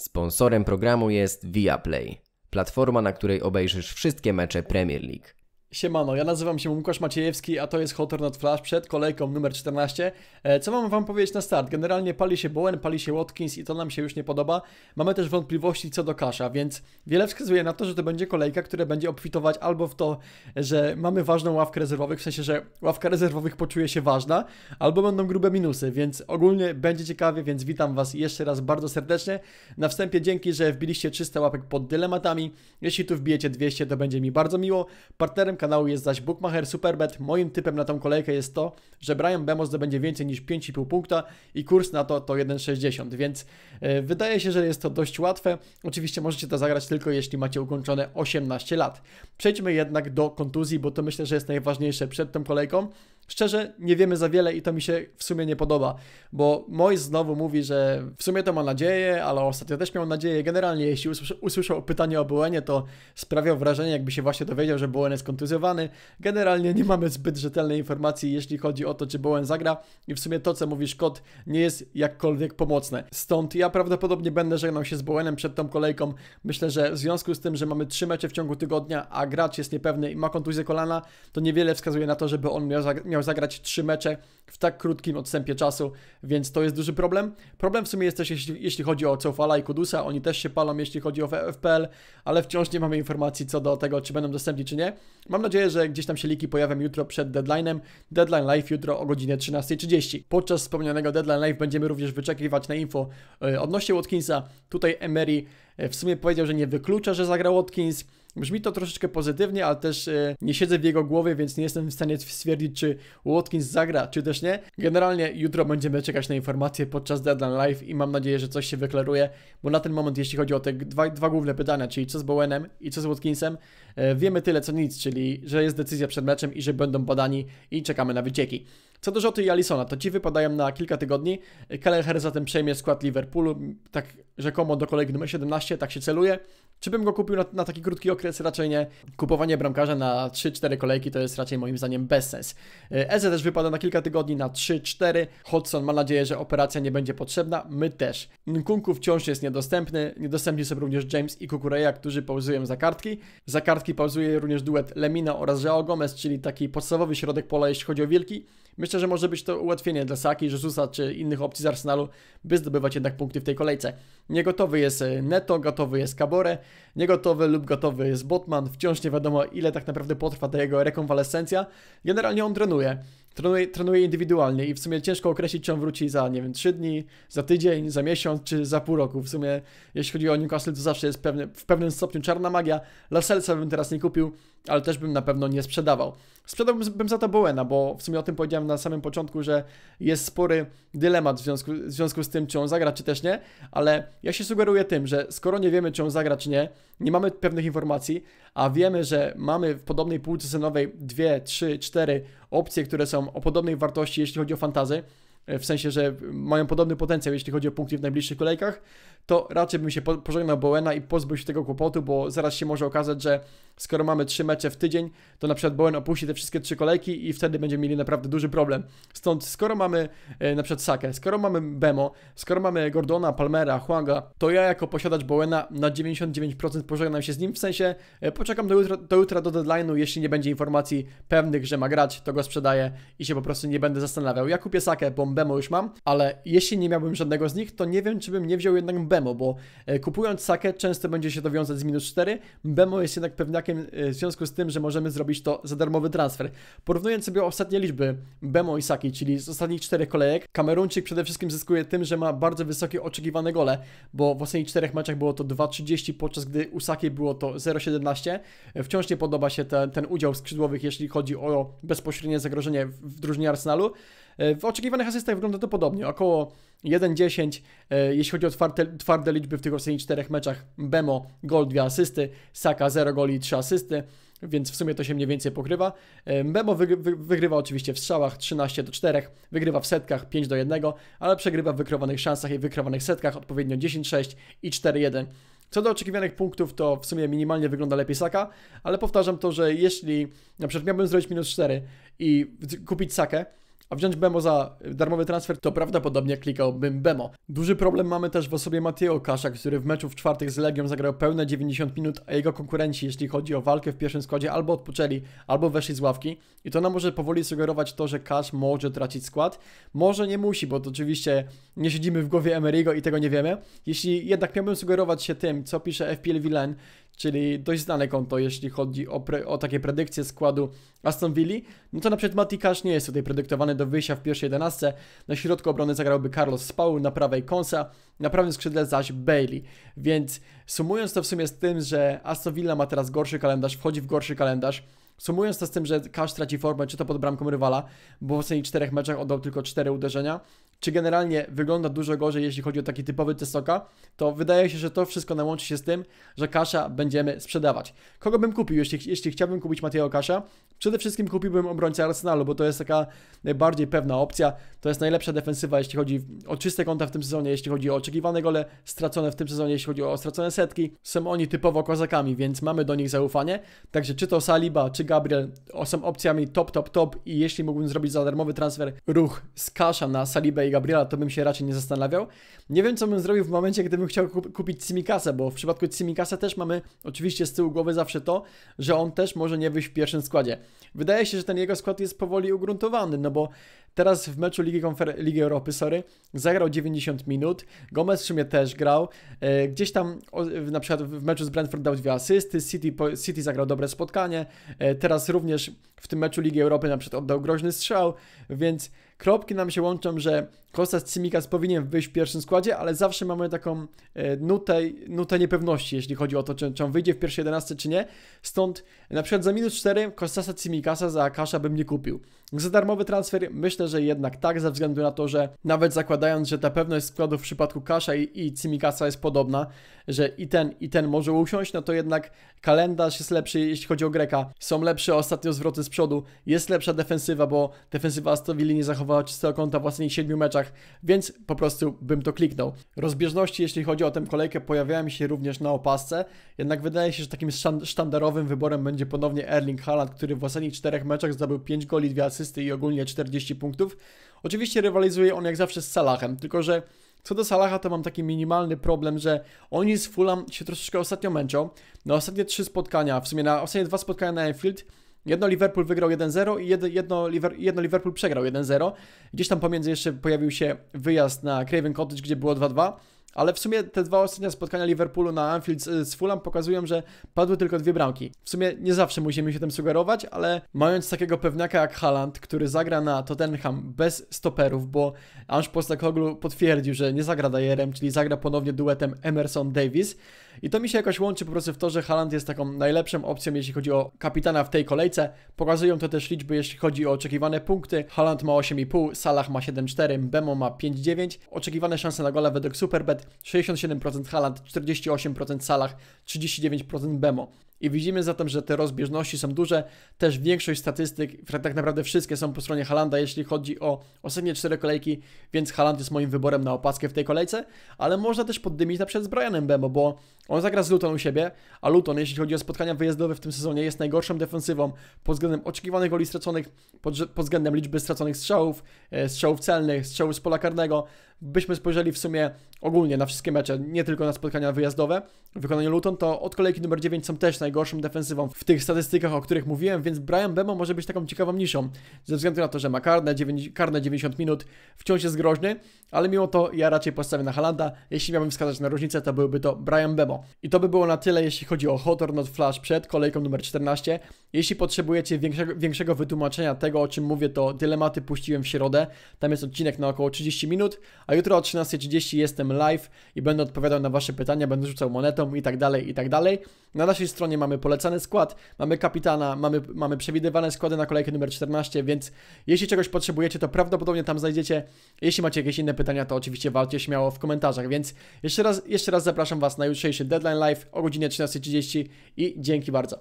Sponsorem programu jest Viaplay, platforma, na której obejrzysz wszystkie mecze Premier League. Siemano, ja nazywam się Łukasz Maciejewski, a to jest Hotter Not Flash przed kolejką numer 14. E, co mam Wam powiedzieć na start? Generalnie pali się Bowen, pali się Watkins i to nam się już nie podoba. Mamy też wątpliwości co do Kasza, więc wiele wskazuje na to, że to będzie kolejka, która będzie obfitować albo w to, że mamy ważną ławkę rezerwowych, w sensie, że ławka rezerwowych poczuje się ważna, albo będą grube minusy, więc ogólnie będzie ciekawie, więc witam Was jeszcze raz bardzo serdecznie. Na wstępie dzięki, że wbiliście 300 łapek pod dylematami. Jeśli tu wbijecie 200, to będzie mi bardzo miło. Partnerem kanału jest zaś Bookmacher Superbet. Moim typem na tą kolejkę jest to, że Brian Bemos zdobędzie więcej niż 5,5 punkta i kurs na to to 1,60, więc e, wydaje się, że jest to dość łatwe. Oczywiście możecie to zagrać tylko jeśli macie ukończone 18 lat. Przejdźmy jednak do kontuzji, bo to myślę, że jest najważniejsze przed tą kolejką. Szczerze, nie wiemy za wiele i to mi się w sumie nie podoba, bo Mois znowu mówi, że w sumie to ma nadzieję, ale ostatnio też miał nadzieję. Generalnie, jeśli usłyszał pytanie o Bowenie, to sprawiał wrażenie, jakby się właśnie dowiedział, że Bowen jest kontuzjowany. Generalnie nie mamy zbyt rzetelnej informacji, jeśli chodzi o to, czy Bowen zagra i w sumie to, co mówi Szkot, nie jest jakkolwiek pomocne. Stąd ja prawdopodobnie będę żegnał się z Bowenem przed tą kolejką. Myślę, że w związku z tym, że mamy trzy mecze w ciągu tygodnia, a gracz jest niepewny i ma kontuzję kolana, to niewiele wskazuje na to, żeby on miał, zagrać miał zagrać trzy mecze w tak krótkim odstępie czasu, więc to jest duży problem. Problem w sumie jest też, jeśli, jeśli chodzi o Cofala i Kudusa, oni też się palą, jeśli chodzi o FPL, ale wciąż nie mamy informacji co do tego, czy będą dostępni, czy nie. Mam nadzieję, że gdzieś tam się liki pojawią jutro przed deadline'em. Deadline Live jutro o godzinie 13.30. Podczas wspomnianego Deadline Live będziemy również wyczekiwać na info y, odnośnie Watkinsa. Tutaj Emery E, w sumie powiedział, że nie wyklucza, że zagra Watkins. Brzmi to troszeczkę pozytywnie, ale też e, nie siedzę w jego głowie, więc nie jestem w stanie stwierdzić, czy Watkins zagra, czy też nie. Generalnie jutro będziemy czekać na informacje podczas Deadline Live i mam nadzieję, że coś się wyklaruje, bo na ten moment, jeśli chodzi o te dwa, dwa główne pytania, czyli co z Bowenem i co z Watkinsem, e, wiemy tyle co nic, czyli że jest decyzja przed meczem i że będą badani i czekamy na wycieki. Co do Rzoty i Alisona, to ci wypadają na kilka tygodni. Kelleher zatem przejmie skład Liverpoolu, tak rzekomo do kolegi numer 17, tak się celuje. Czy bym go kupił na, na taki krótki okres? Raczej nie. Kupowanie bramkarza na 3-4 kolejki to jest raczej moim zdaniem bezsens. E, Eze też wypada na kilka tygodni, na 3-4. Hodson ma nadzieję, że operacja nie będzie potrzebna. My też. Nkunku wciąż jest niedostępny. Niedostępni są również James i Kukureja, którzy pauzują za kartki. Za kartki pauzuje również duet Lemina oraz Jao Gomez, czyli taki podstawowy środek pola, jeśli chodzi o wielki. Myślę, że może być to ułatwienie dla Saki, Jezusa czy innych opcji z Arsenalu, by zdobywać jednak punkty w tej kolejce. Niegotowy jest e, Neto, gotowy jest Cabore, niegotowy lub gotowy jest Botman, wciąż nie wiadomo ile tak naprawdę potrwa ta jego rekonwalescencja. Generalnie on trenuje trenuje, trenuje indywidualnie i w sumie ciężko określić, czy on wróci za, nie wiem, 3 dni, za tydzień, za miesiąc, czy za pół roku. W sumie, jeśli chodzi o Newcastle, to zawsze jest pewne, w pewnym stopniu czarna magia. Laselsa bym teraz nie kupił, ale też bym na pewno nie sprzedawał. Sprzedałbym za to Bowena, bo w sumie o tym powiedziałem na samym początku, że jest spory dylemat w związku, w związku z tym, czy on zagra, czy też nie, ale ja się sugeruję tym, że skoro nie wiemy, czy on zagra, czy nie, nie mamy pewnych informacji, a wiemy, że mamy w podobnej półce cenowej 2, 3, 4 opcje, które są o podobnej wartości, jeśli chodzi o fantazy, e, w sensie, że mają podobny potencjał, jeśli chodzi o punkty w najbliższych kolejkach, to raczej bym się pożegnał Bowena i pozbył się tego kłopotu, bo zaraz się może okazać, że skoro mamy trzy mecze w tydzień, to na przykład Bowen opuści te wszystkie trzy kolejki i wtedy będziemy mieli naprawdę duży problem. Stąd skoro mamy e, na przykład Sakę, skoro mamy Bemo, skoro mamy Gordona, Palmera, Huanga, to ja jako posiadacz Bowena na 99% pożegnam się z nim, w sensie e, poczekam do jutra, do jutra, do deadline'u, jeśli nie będzie informacji pewnych, że ma grać, to go sprzedaję i się po prostu nie będę zastanawiał. Ja kupię Sakę, bo Bemo już mam, ale jeśli nie miałbym żadnego z nich, to nie wiem, czy bym nie wziął jednak Bemo, bo e, kupując sakę często będzie się to wiązać z minus 4. Bemo jest jednak pewniakiem e, w związku z tym, że możemy zrobić to za darmowy transfer. Porównując sobie ostatnie liczby Bemo i Saki, czyli z ostatnich czterech kolejek, Kamerunczyk przede wszystkim zyskuje tym, że ma bardzo wysokie oczekiwane gole, bo w ostatnich czterech meczach było to 2,30, podczas gdy u Saki było to 0,17. E, wciąż nie podoba się ten, ten udział skrzydłowych, jeśli chodzi o bezpośrednie zagrożenie w drużynie Arsenalu. E, w oczekiwanych asystach wygląda to podobnie, około 1-10, e, jeśli chodzi o twarde, twarde liczby w tych ostatnich 4 meczach. Bemo, gol, 2 asysty, Saka 0 goli, 3 asysty, więc w sumie to się mniej więcej pokrywa. E, Bemo wygrywa oczywiście w strzałach 13 do 4, wygrywa w setkach 5 do 1, ale przegrywa w wykrywanych szansach i wykrywanych setkach odpowiednio 10-6 i 4-1. Co do oczekiwanych punktów, to w sumie minimalnie wygląda lepiej Saka, ale powtarzam to, że jeśli na przykład miałbym zrobić minus 4 i kupić Sakę, a wziąć Bemo za darmowy transfer, to prawdopodobnie klikałbym Bemo. Duży problem mamy też w osobie Matteo Kasza, który w meczu w czwartych z Legią zagrał pełne 90 minut, a jego konkurenci, jeśli chodzi o walkę w pierwszym składzie, albo odpoczęli, albo weszli z ławki. I to nam może powoli sugerować to, że Kasz może tracić skład. Może nie musi, bo to oczywiście nie siedzimy w głowie Emerygo i tego nie wiemy. Jeśli jednak miałbym sugerować się tym, co pisze FPL Villain, czyli dość znane konto, jeśli chodzi o, pre, o takie predykcje składu Aston Villa. No to na przykład Mati Cash nie jest tutaj predyktowany do wyjścia w pierwszej 11. Na środku obrony zagrałby Carlos Spaul, na prawej Konsa, na prawym skrzydle zaś Bailey. Więc sumując to w sumie z tym, że Aston Villa ma teraz gorszy kalendarz, wchodzi w gorszy kalendarz, Sumując to z tym, że Cash traci formę, czy to pod bramką rywala, bo w ostatnich czterech meczach oddał tylko cztery uderzenia, czy generalnie wygląda dużo gorzej, jeśli chodzi o taki typowy testoka, to wydaje się, że to wszystko nałączy się z tym, że kasza będziemy sprzedawać. Kogo bym kupił, jeśli, jeśli chciałbym kupić Mateo Kasza? Przede wszystkim kupiłbym obrońcę Arsenalu, bo to jest taka najbardziej pewna opcja. To jest najlepsza defensywa, jeśli chodzi o czyste konta w tym sezonie, jeśli chodzi o oczekiwane gole stracone w tym sezonie, jeśli chodzi o stracone setki. Są oni typowo kozakami, więc mamy do nich zaufanie. Także czy to Saliba, czy Gabriel są opcjami top, top, top i jeśli mógłbym zrobić za darmowy transfer ruch z Kasza na Salibę Gabriela, to bym się raczej nie zastanawiał. Nie wiem, co bym zrobił w momencie, gdybym chciał kupić Simikasa, bo w przypadku Simikasa też mamy oczywiście z tyłu głowy zawsze to, że on też może nie wyjść w pierwszym składzie. Wydaje się, że ten jego skład jest powoli ugruntowany, no bo teraz w meczu Ligi, Konfer Ligi Europy sorry, zagrał 90 minut, Gomez w sumie też grał, e, gdzieś tam na przykład w meczu z Brentford dał dwie asysty, City, City zagrał dobre spotkanie, e, teraz również w tym meczu Ligi Europy na przykład oddał groźny strzał, więc Kropki nam się łączą, że Kostas Cymikas powinien wyjść w pierwszym składzie, ale zawsze mamy taką e, nutę, nutę niepewności, jeśli chodzi o to, czy, czy on wyjdzie w pierwszej 11 czy nie. Stąd na przykład za minus 4 Kostasa Cymikasa za Kasza bym nie kupił. Za darmowy transfer myślę, że jednak tak, ze względu na to, że nawet zakładając, że ta pewność składu w przypadku Kasza i, i Cymikasa jest podobna, że i ten i ten może usiąść, no to jednak kalendarz jest lepszy, jeśli chodzi o Greka. Są lepsze ostatnio zwroty z przodu, jest lepsza defensywa, bo defensywa Aston nie zachowała wystartowała czystego konta w ostatnich 7 meczach, więc po prostu bym to kliknął. Rozbieżności, jeśli chodzi o tę kolejkę, pojawiają się również na opasce, jednak wydaje się, że takim sztandarowym wyborem będzie ponownie Erling Haaland, który w ostatnich 4 meczach zdobył 5 goli, 2 asysty i ogólnie 40 punktów. Oczywiście rywalizuje on jak zawsze z Salahem, tylko że co do Salaha, to mam taki minimalny problem, że oni z Fulham się troszeczkę ostatnio męczą. Na ostatnie trzy spotkania, w sumie na ostatnie dwa spotkania na Enfield Jedno Liverpool wygrał 1-0 i jedno, jedno, Liverpool przegrał 1-0. Gdzieś tam pomiędzy jeszcze pojawił się wyjazd na Craven Cottage, gdzie było 2-2. Ale w sumie te dwa ostatnie spotkania Liverpoolu na Anfield z, z Fulham pokazują, że padły tylko dwie bramki. W sumie nie zawsze musimy się tym sugerować, ale mając takiego pewniaka jak Haaland, który zagra na Tottenham bez stoperów, bo Ange Postecoglou potwierdził, że nie zagra Dajerem, czyli zagra ponownie duetem Emerson-Davis. I to mi się jakoś łączy po prostu w to, że Haaland jest taką najlepszą opcją, jeśli chodzi o kapitana w tej kolejce. Pokazują to też liczby, jeśli chodzi o oczekiwane punkty. Haaland ma 8,5, Salah ma 7,4, Bemo ma 5,9. Oczekiwane szanse na gola według Superbet Fred, 67% Haland, 48% Salah, 39% Bemo. I widzimy zatem, że te rozbieżności są duże. Też większość statystyk, tak naprawdę wszystkie są po stronie Halanda, jeśli chodzi o ostatnie cztery kolejki, więc Haland jest moim wyborem na opaskę w tej kolejce, ale można też poddymić na przykład z Brianem Bemo, bo on zagra z Luton u siebie, a Luton, jeśli chodzi o spotkania wyjazdowe w tym sezonie, jest najgorszą defensywą pod względem oczekiwanych goli straconych, pod, pod względem liczby straconych strzałów, e, strzałów celnych, strzałów z pola karnego. Byśmy spojrzeli w sumie ogólnie na wszystkie mecze, nie tylko na spotkania wyjazdowe w wykonaniu Luton, to od kolejki numer 9 są też najgorszą defensywą w tych statystykach, o których mówiłem, więc Brian Bemo może być taką ciekawą niszą, ze względu na to, że ma karne, 9, karne 90 minut, wciąż jest groźny, ale mimo to ja raczej postawię na Halanda. Jeśli miałbym wskazać na różnicę, to byłby to Brian Bemo. I to by było na tyle, jeśli chodzi o Hot or Not Flash przed kolejką numer 14. Jeśli potrzebujecie większego, większego wytłumaczenia tego, o czym mówię, to dylematy puściłem w środę. Tam jest odcinek na około 30 minut, a jutro o 13.30 jestem live i będę odpowiadał na Wasze pytania, będę rzucał monetą i tak dalej, i tak dalej. Na naszej stronie mamy polecany skład, mamy kapitana, mamy, mamy przewidywane składy na kolejkę numer 14, więc jeśli czegoś potrzebujecie, to prawdopodobnie tam znajdziecie. Jeśli macie jakieś inne pytania, to oczywiście walcie śmiało w komentarzach, więc jeszcze raz, jeszcze raz zapraszam Was na jutrzejszy Deadline Live o godzinie 13.30 i dzięki bardzo.